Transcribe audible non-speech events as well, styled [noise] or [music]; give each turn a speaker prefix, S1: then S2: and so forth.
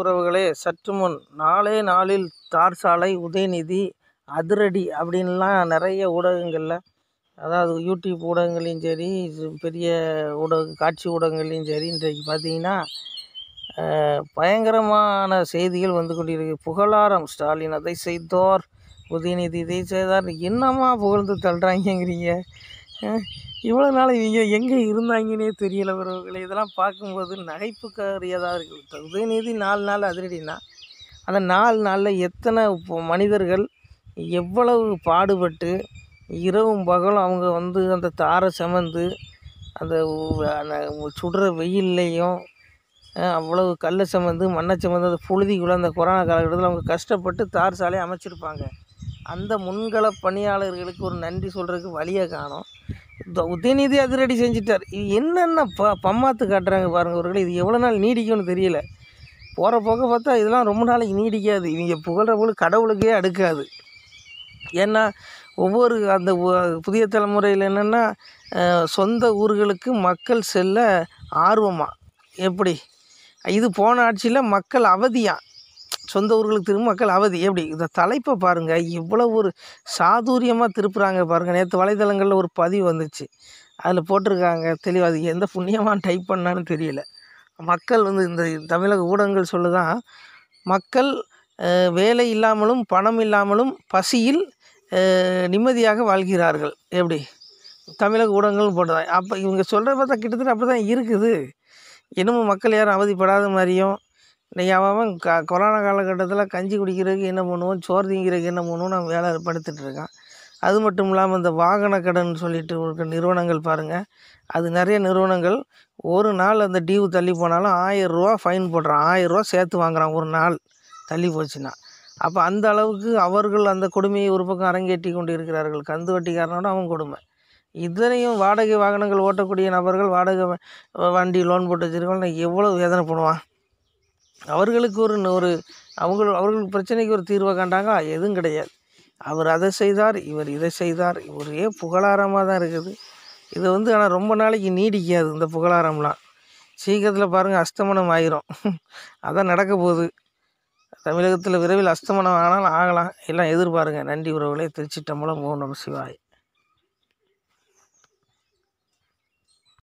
S1: உறவுகளே சற்று முன் நாளே நாளில் தார் சாலை உதயநிதி அதிரடி அப்படின்லாம் நிறைய ஊடகங்களில் அதாவது யூடியூப் ஊடகங்களையும் சரி பெரிய ஊடக காட்சி ஊடகங்களையும் சரி இன்றைக்கு பார்த்தீங்கன்னா பயங்கரமான செய்திகள் வந்து கொண்டிருக்கு புகழாரம் ஸ்டாலின் அதை செய்தோர் உதயநிதி இதை செய்தார் என்னம்மா புகழ்ந்து தள்ளுறாங்கிறீங்க இவ்வளோ நாள் இவங்க எங்கே இருந்தாங்கன்னே தெரியல உறவுகளை இதெல்லாம் பார்க்கும்போது நகைப்புக்காரியதாக இருக்குது உதயநிதி நாலு நாள் அதிரடினா அந்த நாலு நாளில் எத்தனை மனிதர்கள் எவ்வளவு பாடுபட்டு இரவும் பகலும் அவங்க வந்து அந்த தாரை சமந்து அந்த சுடுற வெயில்லையும் அவ்வளவு கல்லை சுமந்து மண்ணை சமந்து அந்த புழுதிக்குள்ளே அந்த கொரோனா காலகட்டத்தில் அவங்க கஷ்டப்பட்டு தார் சாலையை அமைச்சிருப்பாங்க அந்த முன்கள பணியாளர்களுக்கு ஒரு நன்றி சொல்கிறதுக்கு வழியை காணும் உதயநிதி அதிரடி செஞ்சிட்டார் இது என்னென்ன ப பம்மாத்து காட்டுறாங்க பாருங்கள் அவர்கள் இது எவ்வளோ நாள் நீடிக்கும்னு தெரியல போகிற போக பார்த்தா இதெல்லாம் ரொம்ப நாளைக்கு நீடிக்காது இவங்க புகழ்கிற போல கடவுளுக்கே அடுக்காது ஏன்னா ஒவ்வொரு அந்த புதிய தலைமுறையில் என்னென்னா சொந்த ஊர்களுக்கு மக்கள் செல்ல ஆர்வமாக எப்படி இது போன ஆட்சியில் மக்கள் அவதியாக சொந்த ஊர்களுக்கு திரும்ப மக்கள் அவதி எப்படி இந்த தலைப்பை பாருங்கள் இவ்வளோ ஒரு சாதுரியமாக திருப்புறாங்க பாருங்கள் நேற்று வலைதளங்களில் ஒரு பதிவு வந்துச்சு அதில் போட்டிருக்காங்க தெளிவாக அது எந்த புண்ணியமாக டைப் பண்ணான்னு தெரியல மக்கள் வந்து இந்த தமிழக ஊடகங்கள் சொல்லுதான் மக்கள் வேலை இல்லாமலும் பணம் இல்லாமலும் பசியில் நிம்மதியாக வாழ்கிறார்கள் எப்படி தமிழக ஊடகங்கள் போட்டதான் அப்போ இவங்க சொல்கிற பார்த்தா கிட்டத்தட்ட அப்படி தான் இருக்குது என்னமோ மக்கள் யாரும் அவதிப்படாத மாதிரியும் இன்றைக்கி அவன் க கொரோனா காலகட்டத்தில் கஞ்சி குடிக்கிறதுக்கு என்ன பண்ணுவோம் சோறு திங்கிறதுக்கு என்ன பண்ணுவோம் நான் வேலை இருக்கான் அது மட்டும் இல்லாமல் இந்த வாகன கடன் சொல்லிட்டு இருக்க நிறுவனங்கள் பாருங்கள் அது நிறைய நிறுவனங்கள் ஒரு நாள் அந்த டியூ தள்ளி போனாலும் ஆயிரரூவா ஃபைன் போடுறான் ஆயிரரூவா சேர்த்து வாங்குறான் ஒரு நாள் தள்ளி போச்சுன்னா அப்போ அந்த அளவுக்கு அவர்கள் அந்த கொடுமையை ஒரு பக்கம் அரங்கேற்றி கொண்டு இருக்கிறார்கள் கந்து வட்டிக்காரனோட அவன் கொடுமை இதனையும் வாடகை வாகனங்கள் ஓட்டக்கூடிய நபர்கள் வாடகை வண்டி லோன் போட்டு வச்சுருக்கோம் எவ்வளோ வேதனை பண்ணுவான் அவர்களுக்கு ஒரு ஒரு அவங்க அவர்களுக்கு பிரச்சனைக்கு ஒரு தீர்வை கண்டாங்க எதுவும் கிடையாது அவர் அதை செய்தார் இவர் இதை செய்தார் ஒரே புகழாரமாக தான் இருக்குது இது வந்து ஆனால் ரொம்ப நாளைக்கு நீடிக்காது இந்த புகழாரம்லாம் சீக்கிரத்தில் பாருங்கள் அஸ்தமனம் ஆயிரும் [laughs] அதான் நடக்க போகுது தமிழகத்தில் விரைவில் அஸ்தமனம் ஆனால் ஆகலாம் எல்லாம் எதிர்பாருங்க நன்றி உறவுகளே திருச்சி தம்பளம் ஓம் நம சிவாய்